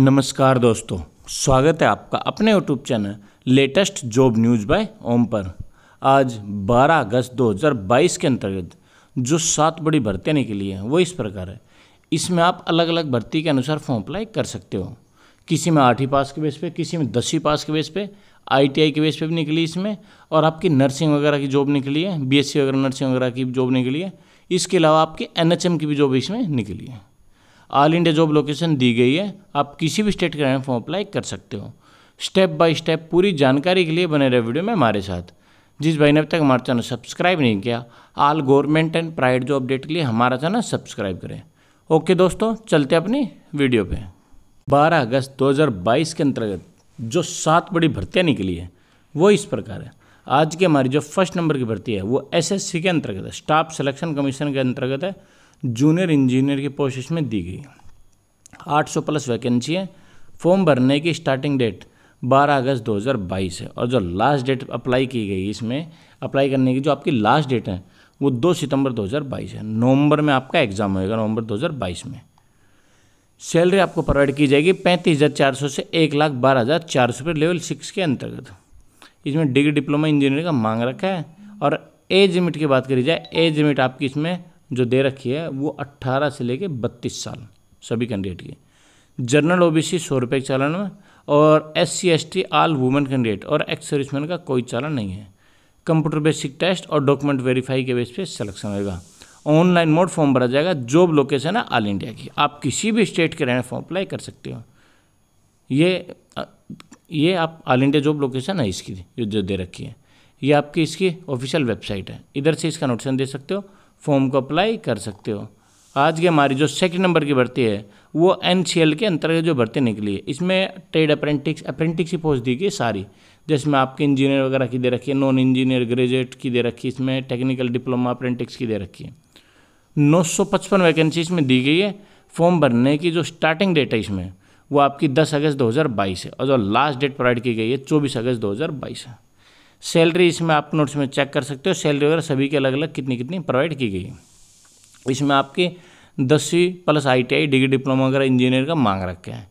नमस्कार दोस्तों स्वागत है आपका अपने YouTube channel latest job news by Om पर आज 12 अगस्त 2022 के अंतर्गत जो सात बड़ी भर्तियाँ निकली हैं वो इस प्रकार है इसमें आप अलग अलग भर्ती के अनुसार फॉर्म अप्लाई कर सकते हो किसी में आठ ही पास के बेस पे किसी में दसवीं पास के बेस पे आईटीआई के बेस पे भी निकली इसमें और आपकी नर्सिंग वगैरह की जॉब निकली है बीएससी वगैरह नर्सिंग वगैरह की जॉब निकली है इसके अलावा आपकी एनएचएम की भी जॉब इसमें निकली है ऑल इंडिया जॉब लोकेशन दी गई है आप किसी भी स्टेट के रहने फॉर्म अप्लाई कर सकते हो स्टेप बाय स्टेप पूरी जानकारी के लिए बने रहे वीडियो में हमारे साथ जिस भाई ने अब तक हमारा चैनल सब्सक्राइब नहीं किया all government and private job update के लिए हमारा चैनल सब्सक्राइब करें ओके दोस्तों चलते अपनी वीडियो पर बारह अगस्त दो के अंतर्गत जो सात बड़ी भर्तियाँ निकली हैं वो इस प्रकार है आज की हमारी जो फर्स्ट नंबर की भर्ती है वो एसएससी के अंतर्गत है स्टाफ सिलेक्शन कमीशन के अंतर्गत है जूनियर इंजीनियर की पोस्ट में दी गई 800 प्लस वैकेंसी है फॉर्म भरने की स्टार्टिंग डेट 12 अगस्त 2022 है और जो लास्ट डेट अप्लाई की गई इसमें अप्लाई करने की जो आपकी लास्ट डेट है वो 2 सितंबर 2022 है नवंबर में आपका एग्ज़ाम होएगा नवंबर 2022 में सैलरी आपको प्रोवाइड की जाएगी पैंतीस हज़ार चार सौ से एक लाख बारह हज़ार चार सौ लेवल सिक्स के अंतर्गत इसमें डिग्री डिप्लोमा इंजीनियरिंग का मांग रखा है और एज लिमिट की बात करी जाए एज लिमिट आपकी इसमें जो दे रखी है वो अट्ठारह से लेके बत्तीस साल सभी कैंडिडेट की जनरल ओबीसी सौ रुपये के चालन में और S C S T all women candidate और एक्स सर्विसमैन का कोई चालन नहीं है कंप्यूटर बेसिक टेस्ट और डॉक्यूमेंट वेरीफाई के बेस पे सिलेक्शन होगा ऑनलाइन मोड फॉर्म भरा जाएगा जॉब लोकेशन है ऑल इंडिया की आप किसी भी स्टेट के रहने फॉर्म अप्लाई कर सकते हो ये ये आप ऑल इंडिया जॉब लोकेशन है इसकी जो दे रखी है ये आपकी इसकी ऑफिशियल वेबसाइट है इधर से इसका नोटिसन दे सकते हो फॉर्म को अप्लाई कर सकते हो आज की हमारी जो सेकंड नंबर की भर्ती है वो एन के अंतर्गत जो भर्ती निकली है इसमें ट्रेड अप्रेंटिक्स अप्रेंटिक्स की पोस्ट दी गई सारी जिसमें आपके इंजीनियर वगैरह की दे रखी है नॉन इंजीनियर ग्रेजुएट की दे रखी है इसमें टेक्निकल डिप्लोमा अप्रेंटिक्स की दे रखी है नौ सौ पचपन वैकेंसी इसमें दी गई है फॉर्म भरने की जो स्टार्टिंग डेट है इसमें वो आपकी दस अगस्त दो है और जो लास्ट डेट प्रोवाइड की गई है चौबीस अगस्त दो है सैलरी इसमें आप नोट्स में चेक कर सकते हो सैलरी वगैरह सभी के अलग अलग कितनी कितनी प्रोवाइड की गई इसमें आपके दसवीं प्लस आईटीआई डिग्री डिप्लोमा वगैरह इंजीनियर का मांग रखे हैं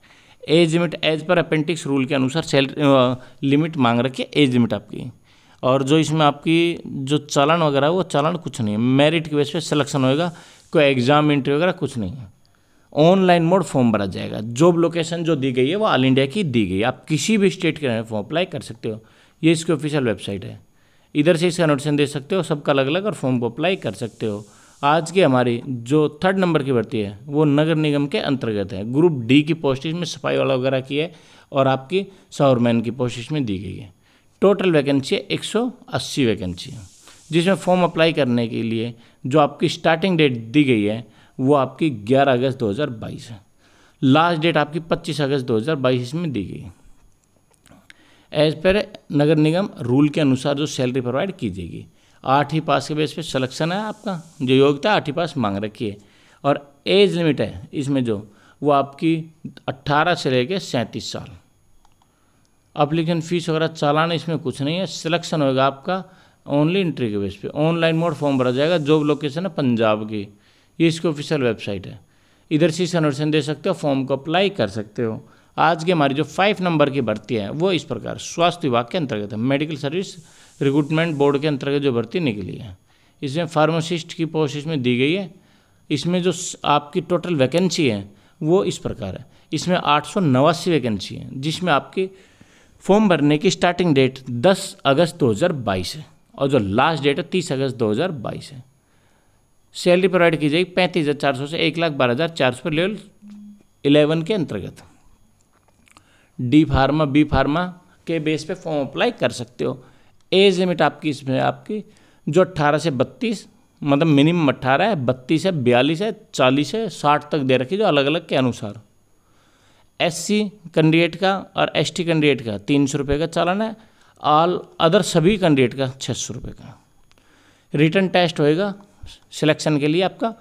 age limit as per अपेंटिक्स rule के अनुसार सैलरी लिमिट मांग रखी है एज लिमिट आपकी और जो इसमें आपकी जो चालन वगैरह वो चालन कुछ नहीं है मेरिट के बेस पर सिलेक्शन होएगा कोई एग्ज़ाम इंटरव्यू वगैरह कुछ नहीं है ऑनलाइन मोड फॉर्म भरा जाएगा जॉब लोकेशन जो दी गई है वो ऑल इंडिया की दी गई है आप किसी भी स्टेट के फॉर्म अप्लाई कर सकते हो ये इसकी ऑफिशियल वेबसाइट है इधर से इसका नोटिसन दे सकते हो सबका अलग अलग और फॉर्म को अप्लाई कर सकते हो आज की हमारी जो थर्ड नंबर की भर्ती है वो नगर निगम के अंतर्गत है ग्रुप डी की पोस्ट में सफाई वाला वगैरह की है और आपकी सावरमैन की पोस्ट में दी गई है टोटल वैकेंसी है एक वैकेंसी है जिसमें फॉर्म अप्लाई करने के लिए जो आपकी स्टार्टिंग डेट दी गई है वो आपकी 11 अगस्त 2022 है लास्ट डेट आपकी 25 अगस्त 2022 में दी गई है एज पर नगर निगम रूल के अनुसार जो सैलरी प्रोवाइड की जाएगी आठ ही पास के बेस पे सलेक्शन है आपका जो योग्यता आठ ही पास मांग रखी है और एज लिमिट है इसमें जो वो आपकी अट्ठारह से लेके सैंतीस साल अप्लीकेशन फ़ीस वगैरह चालान इसमें कुछ नहीं है सिलेक्शन होगा आपका ओनली इंट्री के बेस पे ऑनलाइन मोड फॉर्म भरा जाएगा जॉब लोकेशन है पंजाब की ये इसकी ऑफिशियल वेबसाइट है इधर से इसे अनुशन दे सकते हो फॉर्म को अप्लाई कर सकते हो आज की हमारी जो फाइव नंबर की भर्ती है वो इस प्रकार स्वास्थ्य विभाग के अंतर्गत है मेडिकल सर्विस रिक्रूटमेंट बोर्ड के अंतर्गत जो भर्ती निकली है इसमें फार्मासिस्ट की पोस्ट इसमें दी गई है इसमें जो आपकी टोटल वैकेंसी है वो इस प्रकार है इसमें आठ सौ नवासी वैकेंसी है जिसमें आपकी फॉर्म भरने की स्टार्टिंग डेट 10 अगस्त 2022 है और जो लास्ट डेट है 30 अगस्त 2022 है सैलरी प्रोवाइड की जाएगी पैंतीस हज़ार चार सौ से एक लाख बारह हज़ार चार सौ लेवल इलेवन के अंतर्गत डी फार्मा बी फार्मा के बेस पे फॉर्म अप्लाई कर सकते हो एज लिमिट आपकी इसमें आपकी जो अट्ठारह से बत्तीस मतलब मिनिमम अट्ठारह है बत्तीस है बयालीस है चालीस है साठ तक दे रखी जो अलग अलग के अनुसार एस सी कैंडिडेट का और एस टी कैंडिडेट का तीन सौ रुपये का चालन है ऑल अदर सभी कैंडिडेट का छः सौ रुपये का रिटर्न टेस्ट होएगा सिलेक्शन के लिए आपका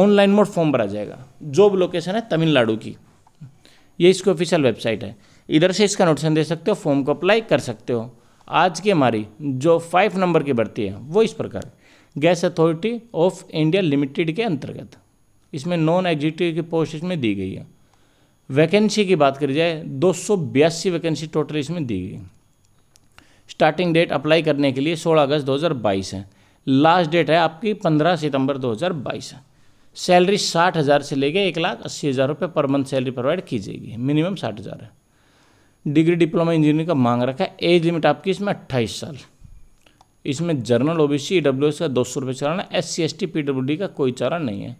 ऑनलाइन मोड फॉर्म भरा जाएगा जॉब लोकेशन है तमिलनाडु की ये इसकी ऑफिशियल वेबसाइट है इधर से इसका नोटिसन दे सकते हो फॉर्म को अप्लाई कर सकते हो आज की हमारी जो फाइव नंबर की भर्ती है वो इस प्रकार gas authority of India limited के अंतर्गत इसमें नॉन एग्जीक्यूटिव की पोस्ट इसमें दी गई है वैकेंसी की बात करी जाए दो वैकेंसी टोटल इसमें दी गई स्टार्टिंग डेट अप्लाई करने के लिए 16 अगस्त 2022 है लास्ट डेट है आपकी 15 सितंबर 2022 है सैलरी साठ हज़ार से लेके एक लाख अस्सी हज़ार रुपये पर मंथ सैलरी प्रोवाइड की जाएगी मिनिमम साठ हज़ार है डिग्री डिप्लोमा इंजीनियरिंग का मांग रखा है एज लिमिट आपकी इसमें अट्ठाईस साल इसमें जर्नल ओबीसी डब्ल्यू एस का दो सौ रुपये चालान है S C S T P W D का कोई चारण नहीं है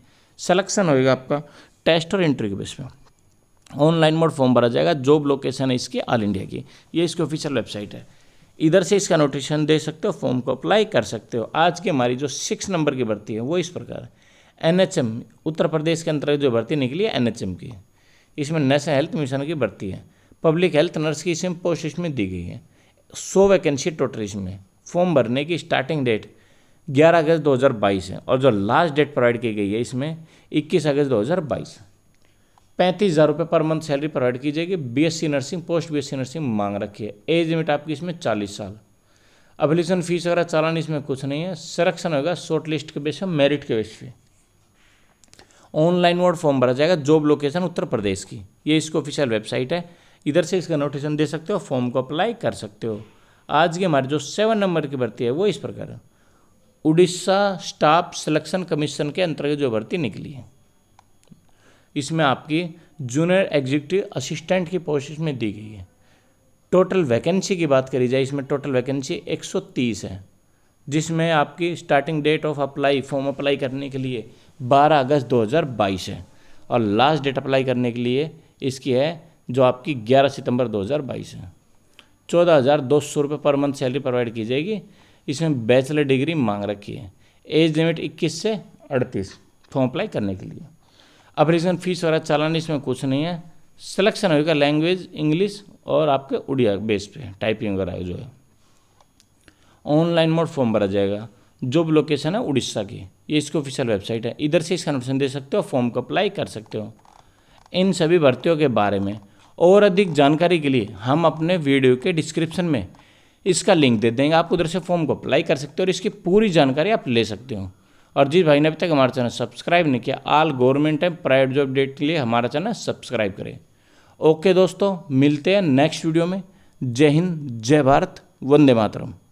सलेक्शन होएगा आपका टेस्ट और इंटरव्यू के बेस में ऑनलाइन मोड फॉर्म भरा जाएगा जॉब लोकेशन है इसकी ऑल इंडिया की ये इसकी ऑफिशियल वेबसाइट है इधर से इसका नोटिफिकेशन दे सकते हो फॉर्म को अप्लाई कर सकते हो आज की हमारी जो सिक्स नंबर की भर्ती है वो इस प्रकार है N H M Uttar Pradesh के अंतर्गत जो भर्ती निकली है एन एच एम की इसमें नेशनल हेल्थ मिशन की भर्ती है पब्लिक हेल्थ नर्स की इसमें पोस्ट इसमें दी गई है सौ वैकेंसी टोटल इसमें फॉर्म भरने की स्टार्टिंग डेट 11 अगस्त 2022 है और जो लास्ट डेट प्रोवाइड की गई है इसमें 21 अगस्त 2022 पैंतीस हज़ार रुपये पर मंथ सैलरी प्रोवाइड की जाएगी BSc nursing post BSc nursing मांग रखी है एज लिमिट आपकी इसमें 40 साल अभिलेशन फीस वगैरह चालान इसमें कुछ नहीं है सिलेक्शन होगा शॉर्ट लिस्ट के बेस पर मेरिट के बेस पे ऑनलाइन वोट फॉर्म भरा जाएगा जॉब लोकेशन उत्तर प्रदेश की ये इसकी ऑफिशियल वेबसाइट है इधर से इसका नोटिसन दे सकते हो फॉर्म को अप्लाई कर सकते हो आज की हमारी जो सेवन नंबर की भर्ती है वो इस प्रकार है उड़ीसा स्टाफ सिलेक्शन कमीशन के अंतर्गत जो भर्ती निकली है इसमें आपकी जूनियर एग्जीक्यूटिव असिस्टेंट की पोस्ट में दी गई है टोटल वैकेंसी की बात करी जाए इसमें टोटल वैकेंसी 130 है जिसमें आपकी starting date of apply form apply करने के लिए 12 अगस्त 2022 है और लास्ट डेट अप्लाई करने के लिए इसकी है जो आपकी 11 सितंबर 2022 है चौदह हज़ार दो सौ रुपये पर मंथ सैलरी प्रोवाइड की जाएगी इसमें बैचलर डिग्री मांग रखी है एज लिमिट 21 से 38 फॉर्म अप्लाई करने के लिए अप्रेशन फीस वगैरह चालान इसमें कुछ नहीं है सिलेक्शन होगा लैंग्वेज इंग्लिश और आपके उड़िया बेस पे टाइपिंग वगैरह जो है ऑनलाइन मोड फॉर्म भरा जाएगा भी लोकेशन है उड़ीसा की ये इसकी ऑफिशियल वेबसाइट है इधर से इसका नोटिसन दे सकते हो फॉर्म को अप्लाई कर सकते हो इन सभी भर्तियों के बारे में और अधिक जानकारी के लिए हम अपने वीडियो के डिस्क्रिप्शन में इसका लिंक दे देंगे आप उधर से फॉर्म को अप्लाई कर सकते हो और इसकी पूरी जानकारी आप ले सकते हो और जिस भाई ने अभी तक हमारा चैनल सब्सक्राइब नहीं किया all government and private job date के लिए हमारा चैनल सब्सक्राइब करें ओके दोस्तों मिलते हैं नेक्स्ट वीडियो में जय हिंद जय भारत वंदे मातरम